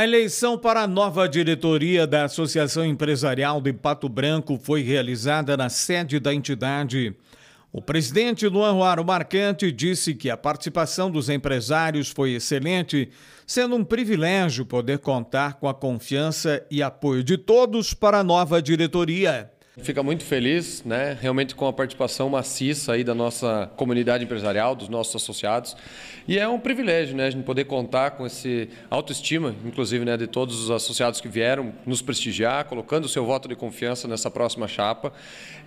A eleição para a nova diretoria da Associação Empresarial de Pato Branco foi realizada na sede da entidade. O presidente Luan Juaro Marcante disse que a participação dos empresários foi excelente, sendo um privilégio poder contar com a confiança e apoio de todos para a nova diretoria. Fica muito feliz, né? Realmente com a participação maciça aí da nossa comunidade empresarial, dos nossos associados. E é um privilégio, né, a gente poder contar com esse autoestima, inclusive, né, de todos os associados que vieram nos prestigiar, colocando o seu voto de confiança nessa próxima chapa.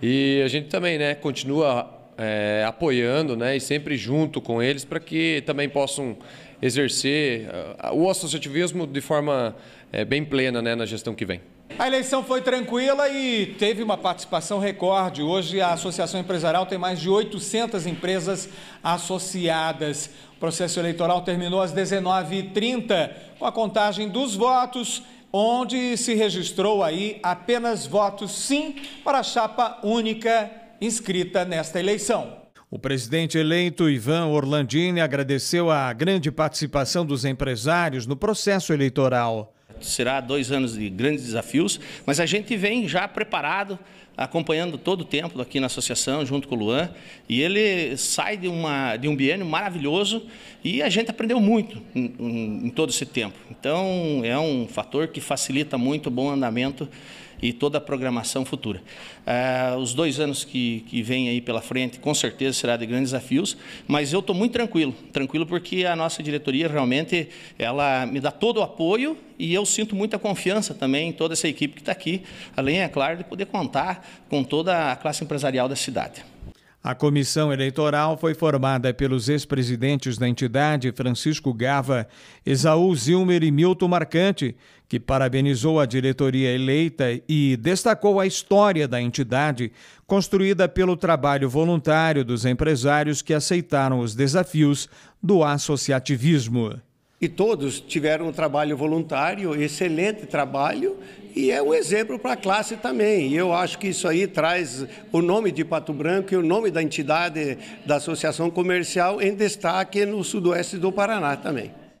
E a gente também, né, continua é, apoiando, né, e sempre junto com eles para que também possam exercer ah, o associativismo de forma é, bem plena, né, na gestão que vem. A eleição foi tranquila e teve uma participação recorde. Hoje, a Associação Empresarial tem mais de 800 empresas associadas. O processo eleitoral terminou às 19h30, com a contagem dos votos, onde se registrou aí apenas votos sim para a chapa única inscrita nesta eleição. O presidente eleito Ivan Orlandini agradeceu a grande participação dos empresários no processo eleitoral será dois anos de grandes desafios, mas a gente vem já preparado acompanhando todo o tempo aqui na associação, junto com o Luan, e ele sai de, uma, de um biênio maravilhoso e a gente aprendeu muito em, em, em todo esse tempo. Então, é um fator que facilita muito o bom andamento e toda a programação futura. Ah, os dois anos que, que vêm aí pela frente, com certeza, será de grandes desafios, mas eu estou muito tranquilo, tranquilo porque a nossa diretoria realmente ela me dá todo o apoio e eu sinto muita confiança também em toda essa equipe que está aqui, além, é claro, de poder contar com toda a classe empresarial da cidade. A comissão eleitoral foi formada pelos ex-presidentes da entidade Francisco Gava, Esaú Zilmer e Milton Marcante, que parabenizou a diretoria eleita e destacou a história da entidade, construída pelo trabalho voluntário dos empresários que aceitaram os desafios do associativismo. E todos tiveram um trabalho voluntário, excelente trabalho, e é um exemplo para a classe também. E eu acho que isso aí traz o nome de Pato Branco e o nome da entidade da Associação Comercial em destaque no sudoeste do Paraná também.